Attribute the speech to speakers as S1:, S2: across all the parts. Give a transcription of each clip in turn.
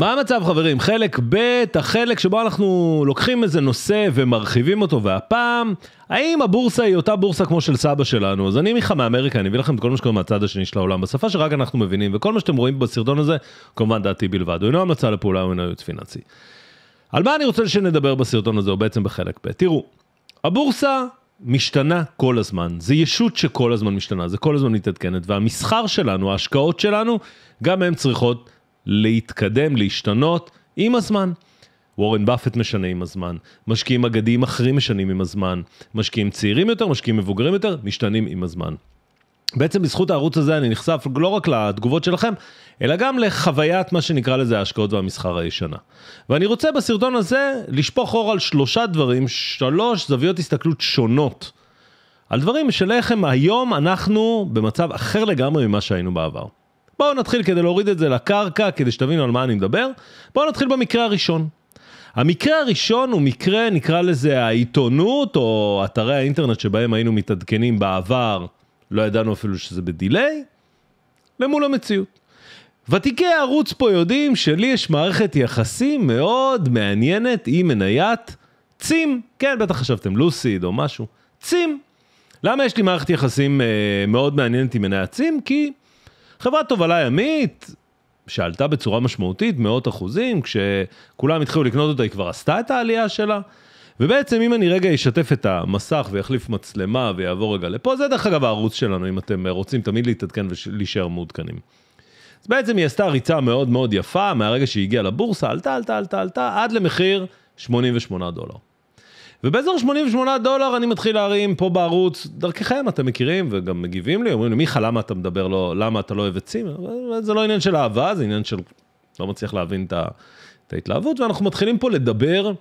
S1: מה המצב חברים? חלק ב', החלק שבו אנחנו לוקחים איזה נושא ומרחיבים אותו, והפעם, האם הבורסה היא אותה בורסה כמו של סבא שלנו? אז אני מיכה מאמריקה, אני אביא לכם את כל מה שקורה מהצד השני של העולם, בשפה שרק אנחנו מבינים, וכל מה שאתם רואים בסרטון הזה, כמובן דעתי בלבד, הוא אינו המלצה לפעולה הוא אינו יועץ פיננסי. על מה אני רוצה שנדבר בסרטון הזה, או בעצם בחלק ב'. תראו, הבורסה משתנה כל הזמן, זה ישות שכל הזמן משתנה, זה כל הזמן מתעדכנת, והמסחר שלנו, ההשקעות שלנו, גם הן צריכות להתקדם, להשתנות עם הזמן. וורן באפט משנה עם הזמן, משקיעים אגדיים אחרים משנים עם הזמן, משקיעים צעירים יותר, משקיעים מבוגרים יותר, משתנים עם הזמן. בעצם בזכות הערוץ הזה אני נחשף לא רק לתגובות שלכם, אלא גם לחוויית מה שנקרא לזה ההשקעות והמסחר הישנה. ואני רוצה בסרטון הזה לשפוך אור על שלושה דברים, שלוש זוויות הסתכלות שונות, על דברים של איך הם היום אנחנו במצב אחר לגמרי ממה שהיינו בעבר. בואו נתחיל כדי להוריד את זה לקרקע, כדי שתבינו על מה אני מדבר. בואו נתחיל במקרה הראשון. המקרה הראשון הוא מקרה, נקרא לזה העיתונות, או אתרי האינטרנט שבהם היינו מתעדכנים בעבר, לא ידענו אפילו שזה בדיליי, למול המציאות. ותיקי הערוץ פה יודעים שלי יש מערכת יחסים מאוד מעניינת עם מניית צים. כן, בטח חשבתם לוסיד או משהו. צים. למה יש לי מערכת יחסים אה, מאוד מעניינת עם מניית צים? כי חברת תובלה ימית שעלתה בצורה משמעותית, מאות אחוזים, כשכולם התחילו לקנות אותה היא כבר עשתה את העלייה שלה. ובעצם אם אני רגע אשתף את המסך ויחליף מצלמה ויעבור רגע לפה, זה דרך אגב הערוץ שלנו, אם אתם אה, רוצים תמיד להתעדכן ולהישאר מעודכנים. אז בעצם היא עשתה ריצה מאוד מאוד יפה, מהרגע שהיא הגיעה לבורסה, עלתה, עלתה, עלתה, עלתה, עד למחיר 88 דולר. ובאזור 88 דולר אני מתחיל להרים פה בערוץ, דרככם אתם מכירים וגם מגיבים לי, אומרים לי, מיכה, למה אתה מדבר לא, למה אתה לא אוהב עצים, זה לא עניין של אהבה, זה עניין של, לא מצליח להבין את, את ההתלהבות, ואנחנו מתחילים פה לדבר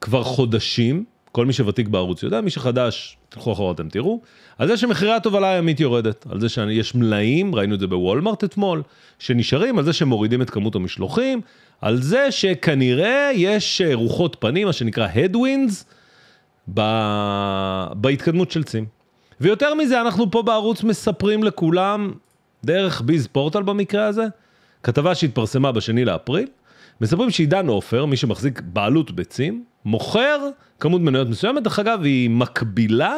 S1: כבר חודשים, כל מי שוותיק בערוץ יודע, מי שחדש, תלכו אחורה אתם תראו, על זה שמחירי התובלה הימית יורדת, על זה שיש מלאים, ראינו את זה בוולמרט אתמול, שנשארים, על זה שמורידים את כמות המשלוחים, על זה שכנראה יש אה, רוחות פנים, מה שנקרא Headwinds, בהתקדמות של צים. ויותר מזה, אנחנו פה בערוץ מספרים לכולם, דרך ביז פורטל במקרה הזה, כתבה שהתפרסמה בשני לאפריל, מספרים שעידן עופר, מי שמחזיק בעלות בצים, מוכר כמות מניות מסוימת, דרך אגב, היא מקבילה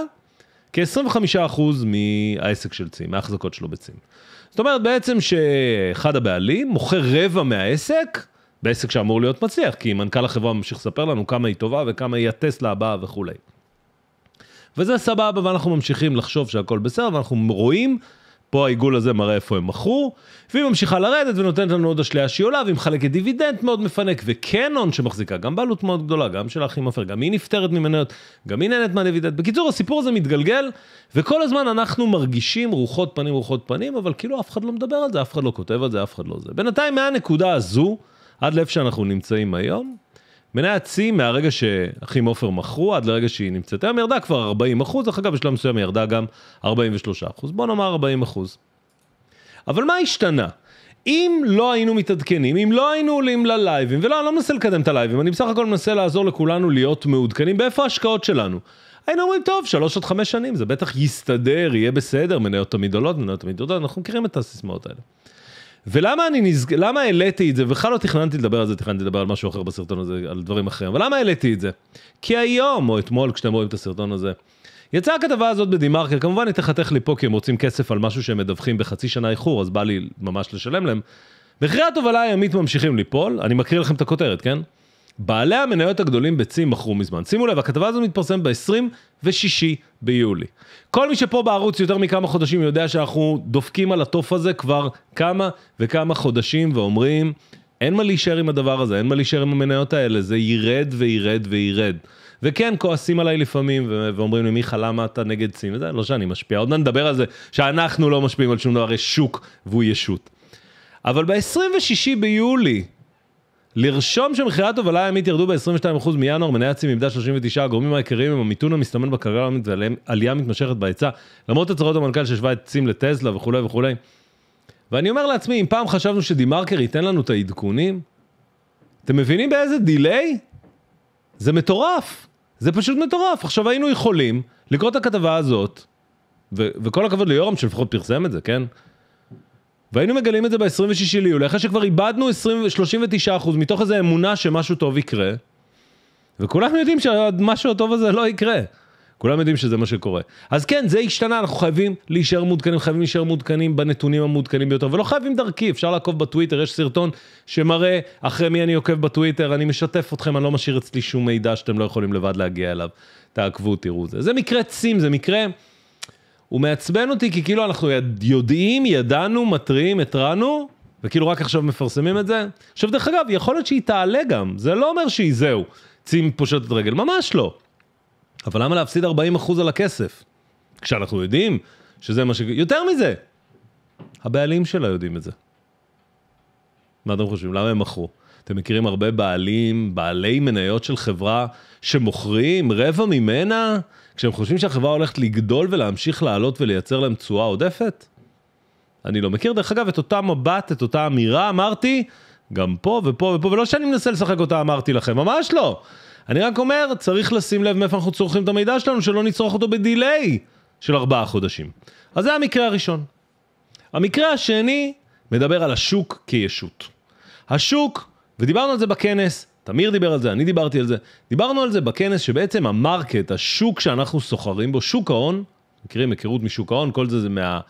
S1: כ-25% מהעסק של צים, מההחזקות שלו בצים. זאת אומרת בעצם שאחד הבעלים מוכר רבע מהעסק בעסק שאמור להיות מצליח, כי מנכ"ל החברה ממשיך לספר לנו כמה היא טובה וכמה היא הטסלה הבאה וכולי. וזה סבבה, ואנחנו ממשיכים לחשוב שהכל בסדר, ואנחנו רואים, פה העיגול הזה מראה איפה הם מכרו, והיא ממשיכה לרדת ונותנת לנו עוד אשליה שהיא עולה, והיא מחלקת דיבידנד מאוד מפנק, וקנון שמחזיקה גם בעלות מאוד גדולה, גם של האחים עופר, גם היא נפטרת ממניות, גם היא נהנת מהדיבידנד. בקיצור, הסיפור הזה מתגלגל, וכל הזמן אנחנו מרגישים רוחות פנים, רוחות פנים, אבל כאילו אף אחד לא מדבר על זה, אף אחד לא כותב על זה, אף אחד לא זה. בינתיים מהנקודה הזו, עד לאיפה שאנחנו נמצאים היום, מניית שיא מהרגע שאחים עופר מכרו עד לרגע שהיא נמצאת היום ירדה כבר 40 אחוז, אחר כך בשלב מסוים ירדה גם 43 אחוז, בוא נאמר 40 אחוז. אבל מה השתנה? אם לא היינו מתעדכנים, אם לא היינו עולים ללייבים, ולא, אני לא מנסה לקדם את הלייבים, אני בסך הכל מנסה לעזור לכולנו להיות מעודכנים באיפה ההשקעות שלנו. היינו אומרים, טוב, שלוש עד חמש שנים, זה בטח יסתדר, יהיה בסדר, מניות תמיד עולות, מניות תמיד עולות, אנחנו מכירים את הסיסמאות האלה. ולמה אני נזג... למה העליתי את זה, בכלל לא תכננתי לדבר על זה, תכננתי לדבר על משהו אחר בסרטון הזה, על דברים אחרים, אבל למה העליתי את זה? כי היום, או אתמול, כשאתם רואים את הסרטון הזה, יצאה הכתבה הזאת בדה-מרקר, כמובן היא תחתך לי פה כי הם רוצים כסף על משהו שהם מדווחים בחצי שנה איחור, אז בא לי ממש לשלם להם. מחירי התובלה הימית ממשיכים ליפול, אני מקריא לכם את הכותרת, כן? בעלי המניות הגדולים בצים מכרו מזמן. שימו לב, הכתבה הזו מתפרסמת ב-26 ביולי. כל מי שפה בערוץ יותר מכמה חודשים יודע שאנחנו דופקים על התוף הזה כבר כמה וכמה חודשים ואומרים, אין מה להישאר עם הדבר הזה, אין מה להישאר עם המניות האלה, זה ירד וירד וירד. וכן, כועסים עליי לפעמים, ואומרים לי, מיכה, למה אתה נגד צים? וזה לא שאני משפיע, עוד מעט נדבר על זה, שאנחנו לא משפיעים על שום דבר, יש שוק והוא ישות. אבל ב-26 ביולי, לרשום שמחירת הובלה הימית ירדו ב-22% מינואר, מניאצים איבדה 39, הגורמים העיקריים הם המיתון המסתמן בקריירה העולמית ועלייה מתמשכת בהיצע, למרות הצהרות המנכ"ל שהשווה את סים לטסלה וכולי וכולי. ואני אומר לעצמי, אם פעם חשבנו שדה-מרקר ייתן לנו את העדכונים, אתם מבינים באיזה דיליי? זה מטורף, זה פשוט מטורף. עכשיו היינו יכולים לקרוא את הכתבה הזאת, ו- וכל הכבוד ליורם שלפחות פרסם את זה, כן? והיינו מגלים את זה ב-26 ליולי, אחרי שכבר איבדנו 20, 39% מתוך איזו אמונה שמשהו טוב יקרה, וכולם יודעים שמשהו הטוב הזה לא יקרה. כולם יודעים שזה מה שקורה. אז כן, זה השתנה, אנחנו חייבים להישאר מעודכנים, חייבים להישאר מעודכנים בנתונים המעודכנים ביותר, ולא חייבים דרכי, אפשר לעקוב בטוויטר, יש סרטון שמראה אחרי מי אני עוקב בטוויטר, אני משתף אתכם, אני לא משאיר אצלי שום מידע שאתם לא יכולים לבד להגיע אליו. תעקבו, תראו זה. זה מקרה צים, זה מקרה... הוא מעצבן אותי כי כאילו אנחנו יודעים, ידענו, מתריעים, התרענו, וכאילו רק עכשיו מפרסמים את זה. עכשיו דרך אגב, יכול להיות שהיא תעלה גם, זה לא אומר שהיא זהו, צים פושטת רגל, ממש לא. אבל למה להפסיד 40% על הכסף? כשאנחנו יודעים שזה מה ש... יותר מזה, הבעלים שלה יודעים את זה. מה אתם חושבים? למה הם מכרו? אתם מכירים הרבה בעלים, בעלי מניות של חברה שמוכרים רבע ממנה, כשהם חושבים שהחברה הולכת לגדול ולהמשיך לעלות ולייצר להם תשואה עודפת? אני לא מכיר. דרך אגב, את אותה מבט, את אותה אמירה אמרתי, גם פה ופה ופה, ולא שאני מנסה לשחק אותה אמרתי לכם, ממש לא. אני רק אומר, צריך לשים לב מאיפה אנחנו צורכים את המידע שלנו, שלא נצרוך אותו בדיליי של ארבעה חודשים. אז זה המקרה הראשון. המקרה השני מדבר על השוק כישות. השוק ודיברנו על זה בכנס, תמיר דיבר על זה, אני דיברתי על זה, דיברנו על זה בכנס שבעצם המרקט, השוק שאנחנו סוחרים בו, שוק ההון, מכירים היכרות משוק ההון, כל זה זה מה,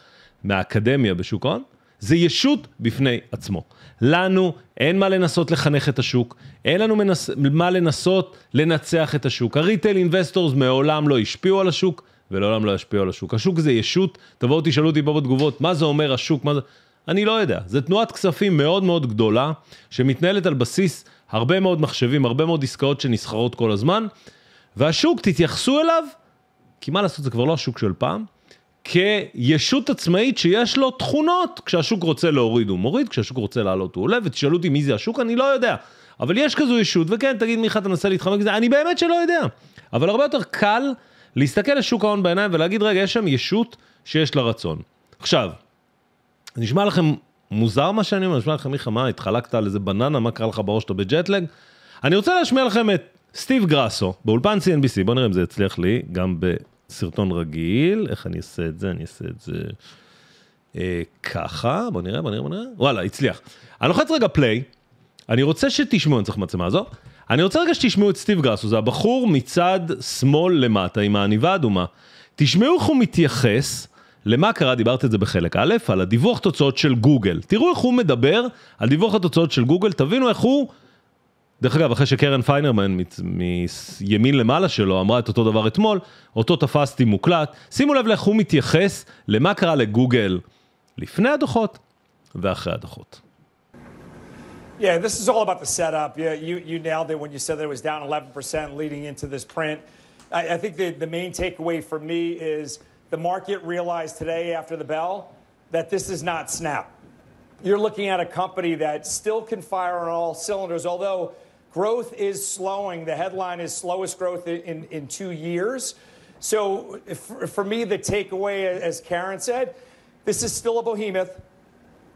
S1: מהאקדמיה בשוק ההון, זה ישות בפני עצמו. לנו אין מה לנסות לחנך את השוק, אין לנו מנס, מה לנסות לנצח את השוק. הריטייל אינבסטורס מעולם לא השפיעו על השוק ולעולם לא ישפיעו על השוק. השוק זה ישות, תבואו תשאלו אותי פה בתגובות, מה זה אומר השוק, מה זה... אני לא יודע. זו תנועת כספים מאוד מאוד גדולה, שמתנהלת על בסיס הרבה מאוד מחשבים, הרבה מאוד עסקאות שנסחרות כל הזמן, והשוק, תתייחסו אליו, כי מה לעשות, זה כבר לא השוק של פעם, כישות עצמאית שיש לו תכונות. כשהשוק רוצה להוריד הוא מוריד, כשהשוק רוצה לעלות הוא עולה, ותשאלו אותי מי זה השוק, אני לא יודע. אבל יש כזו ישות, וכן, תגיד מיכה, אתה מנסה להתחמק מזה, אני באמת שלא יודע. אבל הרבה יותר קל להסתכל לשוק ההון בעיניים ולהגיד, רגע, יש שם ישות שיש לה רצון. עכשיו, נשמע לכם מוזר מה שאני אומר? נשמע לכם, מיכה, מה, התחלקת על איזה בננה, מה קרה לך בראש, אתה בג'טלג? אני רוצה להשמיע לכם את סטיב גראסו באולפן CNBC, בואו נראה אם זה יצליח לי, גם בסרטון רגיל, איך אני אעשה את זה, אני אעשה את זה אה, ככה, בואו נראה, בואו נראה, בואו נראה, וואלה, הצליח. אני לוחץ רגע פליי, אני רוצה שתשמעו, אני צריך מצלמה זו, אני רוצה רגע שתשמעו את סטיב גראסו, זה הבחור מצד שמאל למטה, עם העניבה האדומה. תשמעו איך הוא מתייחס למה קרה, דיברת את זה בחלק א', על הדיווח תוצאות של גוגל. תראו איך הוא מדבר על דיווח התוצאות של גוגל, תבינו איך הוא... דרך אגב, אחרי שקרן פיינרמן מימין למעלה שלו אמרה את אותו דבר אתמול, אותו תפסתי מוקלט, שימו לב לאיך הוא מתייחס למה קרה לגוגל לפני הדוחות ואחרי הדוחות.
S2: Yeah, this is all about the setup. Yeah, you, you nailed it when you said that it was down 11% leading into this print. I, I think the, the main takeaway for me is the market realized today after the bell that this is not Snap. You're looking at a company that still can fire on all cylinders, although growth is slowing. The headline is slowest growth in, in two years. So for me, the takeaway, as Karen said, this is still a behemoth,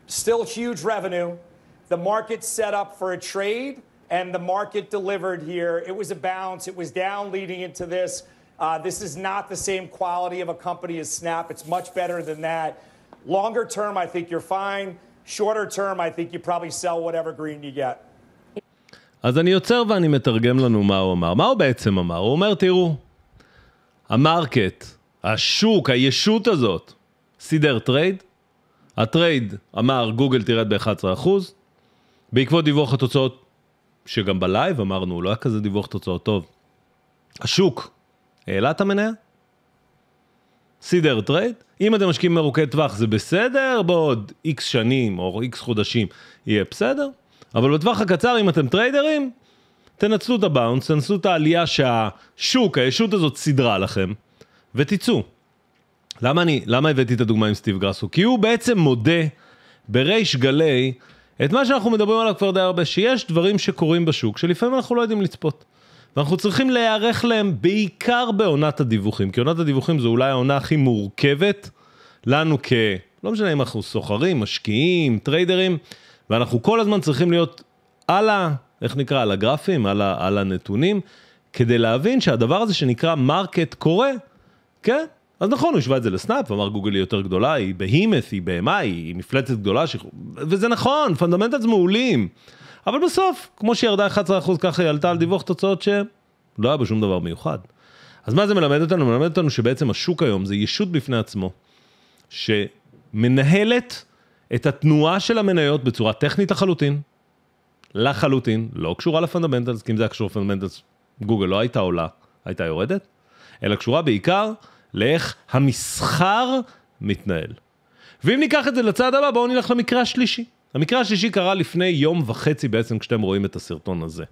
S2: still huge revenue. The market set up for a trade, and the market delivered here. It was a bounce. It was down leading into this. Uh, this is not the same quality of a company as Snap. It's much better than that. Longer term, I think you're fine. Shorter term, I think you probably sell whatever green you get.
S1: אז אני עוצר ואני מתרגם לנו מה הוא אמר. מה הוא בעצם אמר? הוא אומר, תראו, המרקט, השוק, הישות הזאת, סידר טרייד. הטרייד אמר, גוגל תירד ב-11%. בעקבות דיווח התוצאות, שגם בלייב אמרנו, הוא לא היה כזה דיווח תוצאות טוב. השוק העלה את המניה? סידר טרייד? אם אתם משקיעים מרוקי טווח זה בסדר, בעוד איקס שנים או איקס חודשים יהיה בסדר, אבל בטווח הקצר אם אתם טריידרים, תנצלו את הבאונס, תנצלו את העלייה שהשוק, הישות הזאת סידרה לכם, ותצאו. למה אני, למה הבאתי את הדוגמה עם סטיב גרסו? כי הוא בעצם מודה בריש גלי את מה שאנחנו מדברים עליו כבר די הרבה, שיש דברים שקורים בשוק שלפעמים אנחנו לא יודעים לצפות. ואנחנו צריכים להיערך להם בעיקר בעונת הדיווחים, כי עונת הדיווחים זו אולי העונה הכי מורכבת לנו כ... לא משנה אם אנחנו סוחרים, משקיעים, טריידרים, ואנחנו כל הזמן צריכים להיות על ה... איך נקרא? על הגרפים, על, ה, על הנתונים, כדי להבין שהדבר הזה שנקרא מרקט קורה, כן? אז נכון, הוא השווה את זה לסנאפ, אמר גוגל היא יותר גדולה, היא בהימת, היא בהמה, היא מפלצת גדולה, ש... וזה נכון, פונדמנטלס מעולים. אבל בסוף, כמו שירדה 11% ככה היא עלתה על דיווח תוצאות שלא היה בו שום דבר מיוחד. אז מה זה מלמד אותנו? מלמד אותנו שבעצם השוק היום זה ישות בפני עצמו, שמנהלת את התנועה של המניות בצורה טכנית לחלוטין, לחלוטין, לא קשורה לפונדמנטלס, כי אם זה היה קשור לפונדמנטלס, גוגל לא הייתה עולה, הייתה יורדת, אלא קשורה בעיקר לאיך המסחר מתנהל. ואם ניקח את זה לצעד הבא, בואו נלך למקרה השלישי. המקרה השלישי קרה לפני יום וחצי בעצם כשאתם רואים את הסרטון הזה.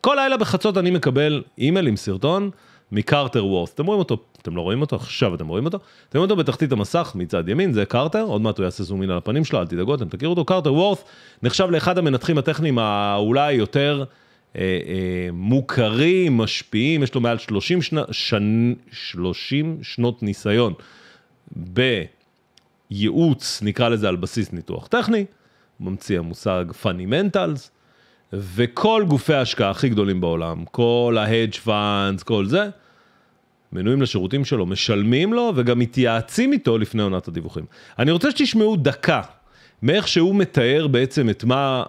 S1: כל לילה בחצות אני מקבל אימייל עם סרטון מקרטר וורס. אתם רואים אותו, אתם לא רואים אותו, עכשיו אתם רואים אותו. אתם רואים אותו בתחתית המסך מצד ימין, זה קרטר, עוד מעט הוא יעשה זומין על הפנים שלו, אל תדאגו, אתם תכירו אותו. קרטר וורס נחשב לאחד המנתחים הטכניים האולי יותר אה, אה, מוכרים, משפיעים, יש לו מעל 30, שנה, שנ, 30 שנות ניסיון בייעוץ, נקרא לזה על בסיס ניתוח טכני. ממציא המושג פנימנטלס, וכל גופי ההשקעה הכי גדולים בעולם, כל ההדג' פאנס, כל זה, מנויים לשירותים שלו, משלמים לו וגם מתייעצים איתו לפני עונת הדיווחים. אני רוצה שתשמעו דקה מאיך שהוא מתאר בעצם את מה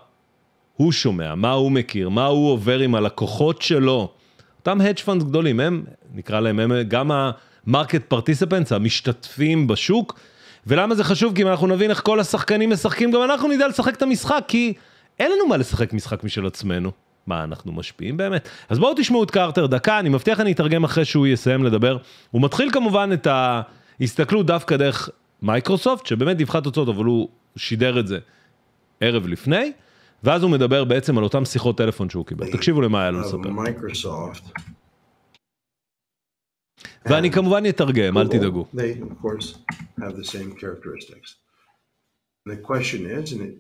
S1: הוא שומע, מה הוא מכיר, מה הוא עובר עם הלקוחות שלו. אותם hedge funds גדולים, הם, נקרא להם, הם גם ה-market participants, המשתתפים בשוק, ולמה זה חשוב? כי אם אנחנו נבין איך כל השחקנים משחקים, גם אנחנו נדע לשחק את המשחק, כי אין לנו מה לשחק משחק משל עצמנו. מה, אנחנו משפיעים באמת? אז בואו תשמעו את קרטר דקה, אני מבטיח אני אתרגם אחרי שהוא יסיים לדבר. הוא מתחיל כמובן את ההסתכלות דווקא דרך מייקרוסופט, שבאמת דיווחה תוצאות, אבל הוא שידר את זה ערב לפני, ואז הוא מדבר בעצם על אותן שיחות טלפון שהוא קיבל. תקשיבו למה היה לו לספר. ואני כמובן אתרגם, אל תדאגו.
S2: They of course have the same characteristics. And the question is, and it,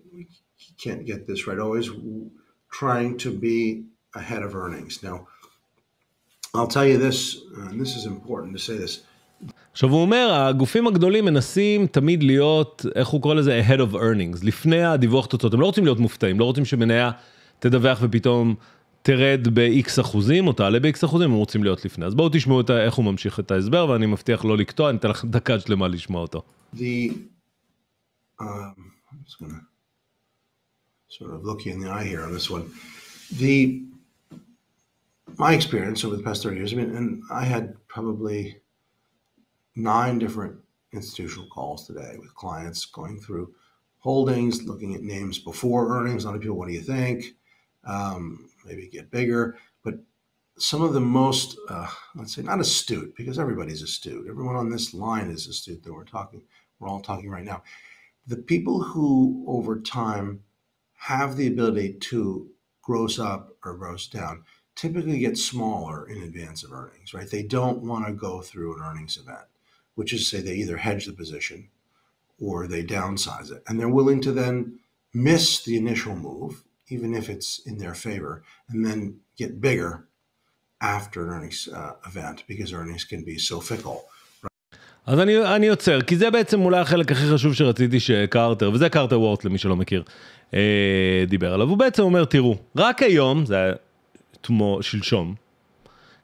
S2: you can't get this right, always trying to be ahead of earnings. Now, I'll tell you this, and this is important to say this.
S1: עכשיו הוא אומר הגופים הגדולים מנסים תמיד להיות איך הוא קורא לזה ahead of earnings לפני הדיווח תוצאות הם לא רוצים להיות מופתעים לא רוצים שמניה תדווח ופתאום תרד ב-X אחוזים או תעלה ב-X אחוזים אם רוצים להיות לפני. אז בואו תשמעו ה, איך הוא ממשיך את ההסבר ואני מבטיח לא לקטוע, אני אתן לך דקה שלמה לשמוע אותו.
S2: The, um, sort of look in the eye here on this one. The my experience over the past 30 years, I mean, and I had probably nine different institutional calls today with clients going through holdings, looking at names before earnings. A lot of people, what do you think? um, maybe get bigger. But some of the most, uh, let's say, not astute, because everybody's astute. Everyone on this line is astute that we're talking, we're all talking right now. The people who over time have the ability to gross up or gross down typically get smaller in advance of earnings, right? They don't want to go through an earnings event, which is to say they either hedge the position or they downsize it. And they're willing to then miss the initial move even if it's in their favor, and then get bigger after an earnings uh, event because earnings can be so fickle.
S1: אז אני, אני עוצר, כי זה בעצם אולי החלק הכי חשוב שרציתי שקרטר, וזה קרטר וורט למי שלא מכיר, אה, דיבר עליו. הוא בעצם אומר, תראו, רק היום, זה היה תמו, שלשום,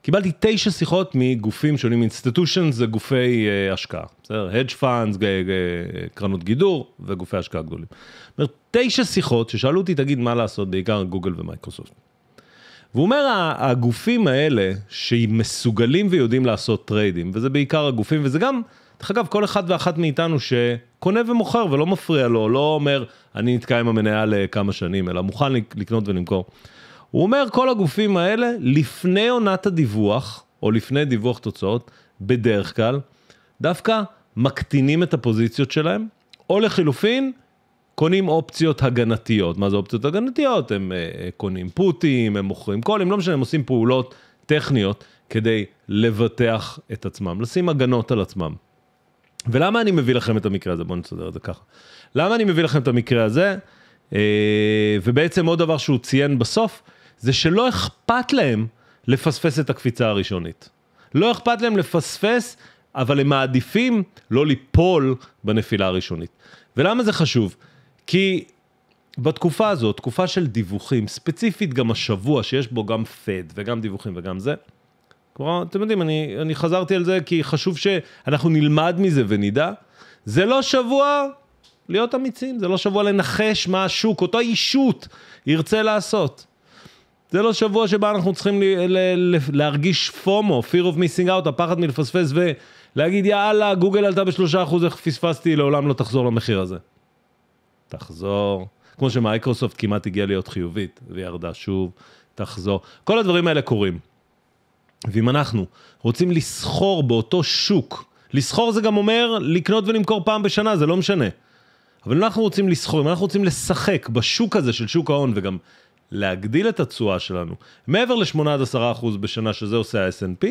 S1: קיבלתי תשע שיחות מגופים שונים, אינסטיטושן זה גופי uh, השקעה, בסדר? הדג' פאנס, קרנות גידור וגופי השקעה גדולים. אומר, תשע שיחות ששאלו אותי, תגיד מה לעשות, בעיקר גוגל ומייקרוסופט. והוא אומר, הגופים האלה שמסוגלים ויודעים לעשות טריידים, וזה בעיקר הגופים, וזה גם, דרך אגב, כל אחד ואחת מאיתנו שקונה ומוכר ולא מפריע לו, לא אומר, אני נתקע עם המניה לכמה שנים, אלא מוכן לקנות ולמכור. הוא אומר, כל הגופים האלה, לפני עונת הדיווח, או לפני דיווח תוצאות, בדרך כלל, דווקא מקטינים את הפוזיציות שלהם, או לחילופין, קונים אופציות הגנתיות. מה זה אופציות הגנתיות? הם uh, קונים פוטים, הם מוכרים קולים, לא משנה, הם עושים פעולות טכניות כדי לבטח את עצמם, לשים הגנות על עצמם. ולמה אני מביא לכם את המקרה הזה? בואו נסדר את זה ככה. למה אני מביא לכם את המקרה הזה? Uh, ובעצם עוד דבר שהוא ציין בסוף, זה שלא אכפת להם לפספס את הקפיצה הראשונית. לא אכפת להם לפספס, אבל הם מעדיפים לא ליפול בנפילה הראשונית. ולמה זה חשוב? כי בתקופה הזאת, תקופה של דיווחים, ספציפית גם השבוע שיש בו גם פד וגם דיווחים וגם זה, כבר אתם יודעים, אני, אני חזרתי על זה כי חשוב שאנחנו נלמד מזה ונדע. זה לא שבוע להיות אמיצים, זה לא שבוע לנחש מה השוק, אותה אישות ירצה לעשות. זה לא שבוע שבה אנחנו צריכים ל- ל- ל- להרגיש פומו, fear of missing out, הפחד מלפספס ולהגיד יאללה, גוגל עלתה בשלושה אחוז, איך פספסתי, לעולם לא תחזור למחיר הזה. תחזור. כמו שמייקרוסופט כמעט הגיעה להיות חיובית, וירדה שוב, תחזור. כל הדברים האלה קורים. ואם אנחנו רוצים לסחור באותו שוק, לסחור זה גם אומר לקנות ולמכור פעם בשנה, זה לא משנה. אבל אם אנחנו רוצים לסחור, אם אנחנו רוצים לשחק בשוק הזה של שוק ההון, וגם להגדיל את התשואה שלנו מעבר ל-8 עד 10% אחוז בשנה שזה עושה ה snp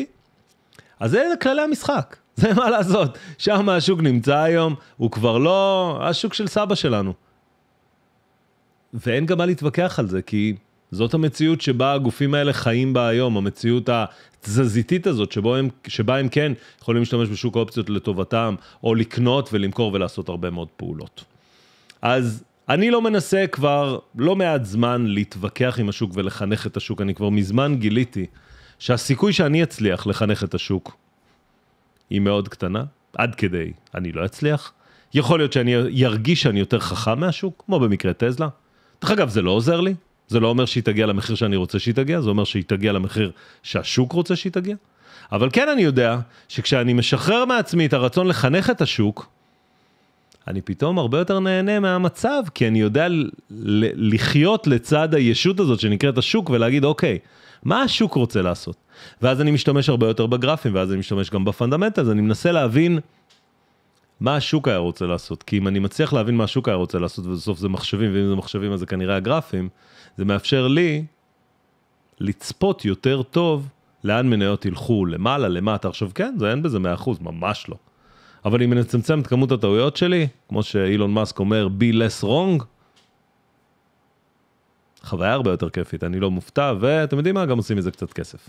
S1: אז אלה כללי המשחק, זה מה לעשות. שם השוק נמצא היום, הוא כבר לא השוק של סבא שלנו. ואין גם מה להתווכח על זה, כי זאת המציאות שבה הגופים האלה חיים בה היום, המציאות התזזיתית הזאת, שבה הם, שבה הם כן יכולים להשתמש בשוק האופציות לטובתם, או לקנות ולמכור ולעשות הרבה מאוד פעולות. אז אני לא מנסה כבר לא מעט זמן להתווכח עם השוק ולחנך את השוק, אני כבר מזמן גיליתי שהסיכוי שאני אצליח לחנך את השוק היא מאוד קטנה, עד כדי אני לא אצליח. יכול להיות שאני ארגיש שאני יותר חכם מהשוק, כמו במקרה טזלה. דרך אגב, זה לא עוזר לי, זה לא אומר שהיא תגיע למחיר שאני רוצה שהיא תגיע, זה אומר שהיא תגיע למחיר שהשוק רוצה שהיא תגיע. אבל כן אני יודע שכשאני משחרר מעצמי את הרצון לחנך את השוק, אני פתאום הרבה יותר נהנה מהמצב, כי אני יודע לחיות לצד הישות הזאת שנקראת השוק ולהגיד, אוקיי, מה השוק רוצה לעשות? ואז אני משתמש הרבה יותר בגרפים, ואז אני משתמש גם בפונדמנטל, אני מנסה להבין מה השוק היה רוצה לעשות. כי אם אני מצליח להבין מה השוק היה רוצה לעשות, ובסוף זה מחשבים, ואם זה מחשבים אז זה כנראה הגרפים, זה מאפשר לי לצפות יותר טוב לאן מניות ילכו, למעלה, למטה. עכשיו כן, זה אין בזה 100%, ממש לא. אבל אם אני אצמצם את כמות הטעויות שלי, כמו שאילון מאסק אומר, be less wrong, חוויה הרבה יותר כיפית, אני לא מופתע, ואתם יודעים מה, גם עושים מזה קצת כסף.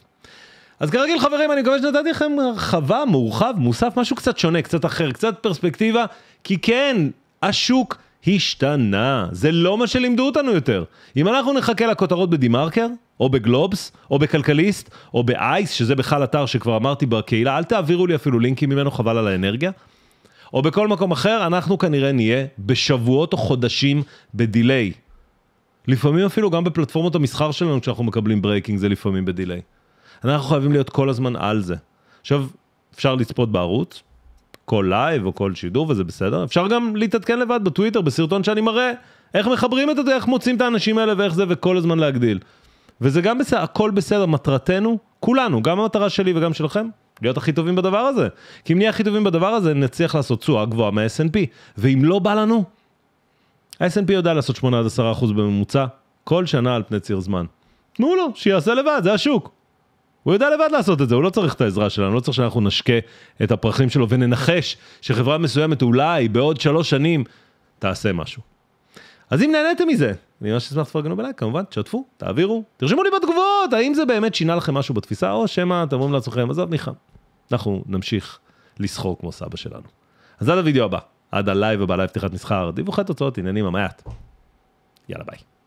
S1: אז כרגיל חברים, אני מקווה שנתתי לכם הרחבה, מורחב, מוסף, משהו קצת שונה, קצת אחר, קצת פרספקטיבה, כי כן, השוק... השתנה. זה לא מה שלימדו אותנו יותר. אם אנחנו נחכה לכותרות בדה-מרקר, או בגלובס, או בכלכליסט, או באייס, שזה בכלל אתר שכבר אמרתי בקהילה, אל תעבירו לי אפילו לינקים ממנו, חבל על האנרגיה. או בכל מקום אחר, אנחנו כנראה נהיה בשבועות או חודשים בדיליי. לפעמים אפילו גם בפלטפורמות המסחר שלנו, כשאנחנו מקבלים ברייקינג, זה לפעמים בדיליי. אנחנו חייבים להיות כל הזמן על זה. עכשיו, אפשר לצפות בערוץ, כל לייב או כל שידור וזה בסדר, אפשר גם להתעדכן לבד בטוויטר בסרטון שאני מראה איך מחברים את זה, איך מוצאים את האנשים האלה ואיך זה וכל הזמן להגדיל. וזה גם בסדר, הכל בסדר, מטרתנו, כולנו, גם המטרה שלי וגם שלכם, להיות הכי טובים בדבר הזה. כי אם נהיה הכי טובים בדבר הזה, נצליח לעשות תשואה גבוהה מה snp ואם לא בא לנו, ה snp יודע לעשות 8-10% בממוצע, כל שנה על פני ציר זמן. תנו לו, שיעשה לבד, זה השוק. הוא יודע לבד לעשות את זה, הוא לא צריך את העזרה שלנו, לא צריך שאנחנו נשקה את הפרחים שלו וננחש שחברה מסוימת אולי בעוד שלוש שנים תעשה משהו. אז אם נהניתם מזה, אני ממש אשמח שתפרגנו בלייק, כמובן, תשתפו, תעבירו, תרשמו לי בתגובות, האם זה באמת שינה לכם משהו בתפיסה, או שמא אתם אומרים לעצמכם, עזוב ניחא, אנחנו נמשיך לסחור כמו סבא שלנו. אז עד הוידאו הבא, עד הלייב ובלייב פתיחת מסחר, דיווחי תוצאות, עניינים המעט. יאללה ביי.